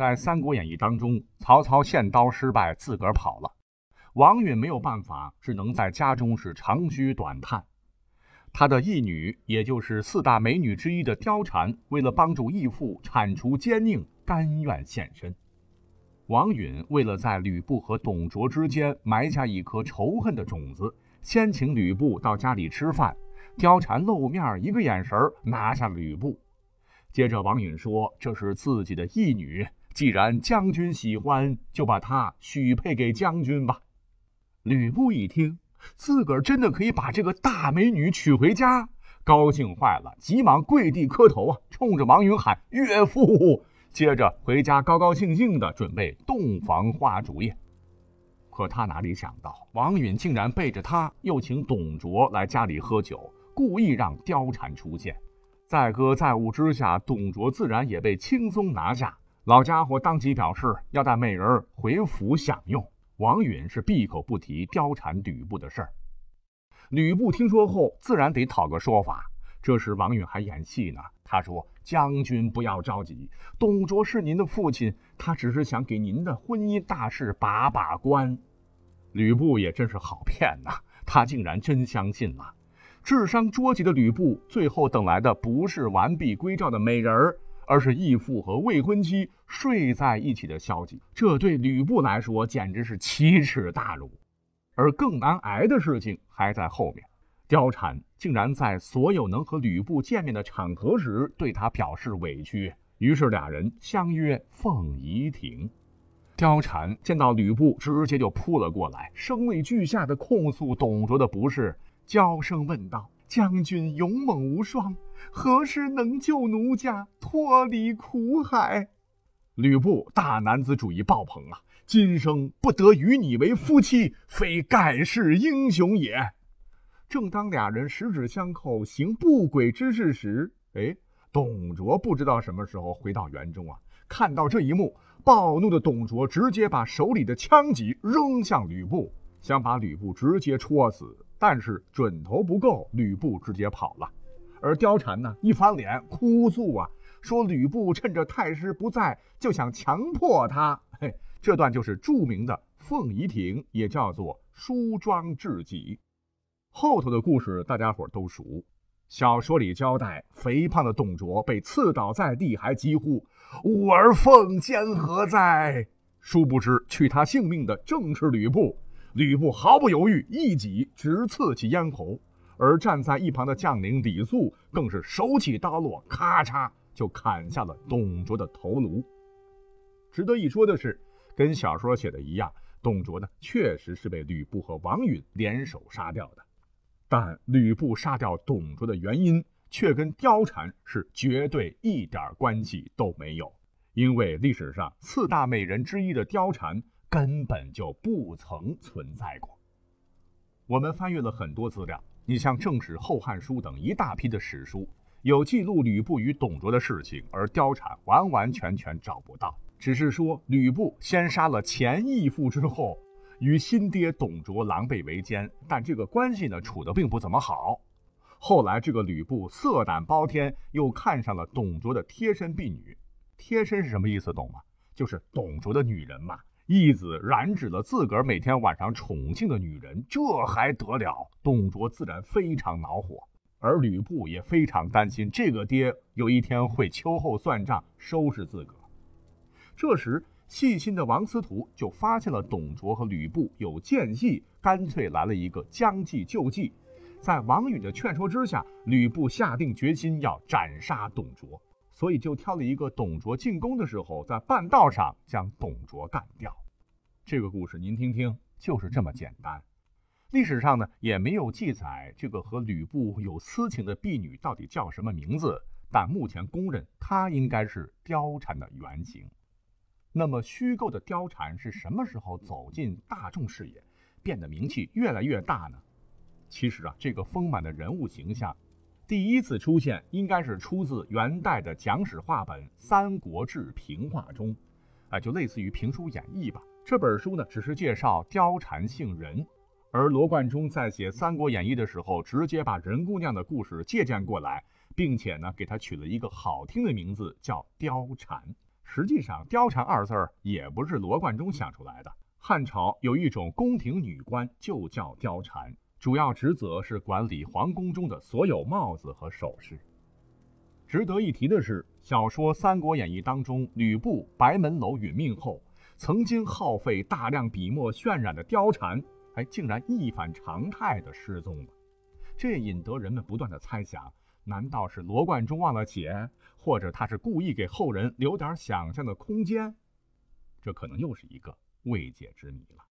在《三国演义》当中，曹操献刀失败，自个儿跑了。王允没有办法，只能在家中是长吁短叹。他的义女，也就是四大美女之一的貂蝉，为了帮助义父铲除奸佞，甘愿献身。王允为了在吕布和董卓之间埋下一颗仇恨的种子，先请吕布到家里吃饭。貂蝉露面，一个眼神拿下吕布。接着，王允说：“这是自己的义女。”既然将军喜欢，就把她许配给将军吧。吕布一听，自个儿真的可以把这个大美女娶回家，高兴坏了，急忙跪地磕头啊，冲着王允喊岳父。接着回家，高高兴兴的准备洞房花烛夜。可他哪里想到，王允竟然背着他又请董卓来家里喝酒，故意让貂蝉出现，载歌载舞之下，董卓自然也被轻松拿下。老家伙当即表示要带美人儿回府享用。王允是闭口不提貂蝉、吕布的事儿。吕布听说后，自然得讨个说法。这时王允还演戏呢，他说：“将军不要着急，董卓是您的父亲，他只是想给您的婚姻大事把把关。”吕布也真是好骗呐，他竟然真相信了。智商捉急的吕布，最后等来的不是完璧归赵的美人儿。而是义父和未婚妻睡在一起的消息，这对吕布来说简直是奇耻大辱。而更难挨的事情还在后面，貂蝉竟然在所有能和吕布见面的场合时，对他表示委屈。于是俩人相约凤仪亭，貂蝉见到吕布，直接就扑了过来，声泪俱下的控诉董卓的不是，娇声问道。将军勇猛无双，何时能救奴家脱离苦海？吕布大男子主义爆棚啊！今生不得与你为夫妻，非盖世英雄也。正当俩人十指相扣，行不轨之事时，哎，董卓不知道什么时候回到园中啊，看到这一幕，暴怒的董卓直接把手里的枪戟扔向吕布，想把吕布直接戳死。但是准头不够，吕布直接跑了。而貂蝉呢，一翻脸，哭诉啊，说吕布趁着太师不在，就想强迫他。嘿，这段就是著名的凤仪亭，也叫做梳妆致己。后头的故事大家伙都熟。小说里交代，肥胖的董卓被刺倒在地，还疾呼：“吾儿奉先何在？”殊不知，取他性命的正是吕布。吕布毫不犹豫，一戟直刺其咽喉，而站在一旁的将领李肃更是手起刀落，咔嚓就砍下了董卓的头颅。值得一说的是，跟小说写的一样，董卓呢确实是被吕布和王允联手杀掉的，但吕布杀掉董卓的原因却跟貂蝉是绝对一点关系都没有，因为历史上四大美人之一的貂蝉。根本就不曾存在过。我们翻阅了很多资料，你像《正史》《后汉书》等一大批的史书，有记录吕布与董卓的事情，而貂蝉完完全全找不到。只是说吕布先杀了前义父之后，与新爹董卓狼狈为奸，但这个关系呢，处得并不怎么好。后来这个吕布色胆包天，又看上了董卓的贴身婢女。贴身是什么意思？懂吗？就是董卓的女人嘛。义子染指了自个儿每天晚上宠幸的女人，这还得了？董卓自然非常恼火，而吕布也非常担心这个爹有一天会秋后算账收拾自个。儿。这时，细心的王司徒就发现了董卓和吕布有间隙，干脆来了一个将计就计。在王允的劝说之下，吕布下定决心要斩杀董卓，所以就挑了一个董卓进宫的时候，在半道上将董卓干掉。这个故事您听听，就是这么简单。历史上呢，也没有记载这个和吕布有私情的婢女到底叫什么名字，但目前公认她应该是貂蝉的原型。那么，虚构的貂蝉是什么时候走进大众视野，变得名气越来越大呢？其实啊，这个丰满的人物形象，第一次出现应该是出自元代的讲史话本《三国志平话》中，啊，就类似于评书《演义》吧。这本书呢，只是介绍貂蝉姓任，而罗贯中在写《三国演义》的时候，直接把任姑娘的故事借鉴过来，并且呢，给她取了一个好听的名字叫貂蝉。实际上，“貂蝉”二字儿也不是罗贯中想出来的。汉朝有一种宫廷女官就叫貂蝉，主要职责是管理皇宫中的所有帽子和首饰。值得一提的是，小说《三国演义》当中，吕布白门楼殒命后。曾经耗费大量笔墨渲染的貂蝉，哎，竟然一反常态的失踪了，这引得人们不断的猜想：难道是罗贯中忘了写，或者他是故意给后人留点想象的空间？这可能又是一个未解之谜了。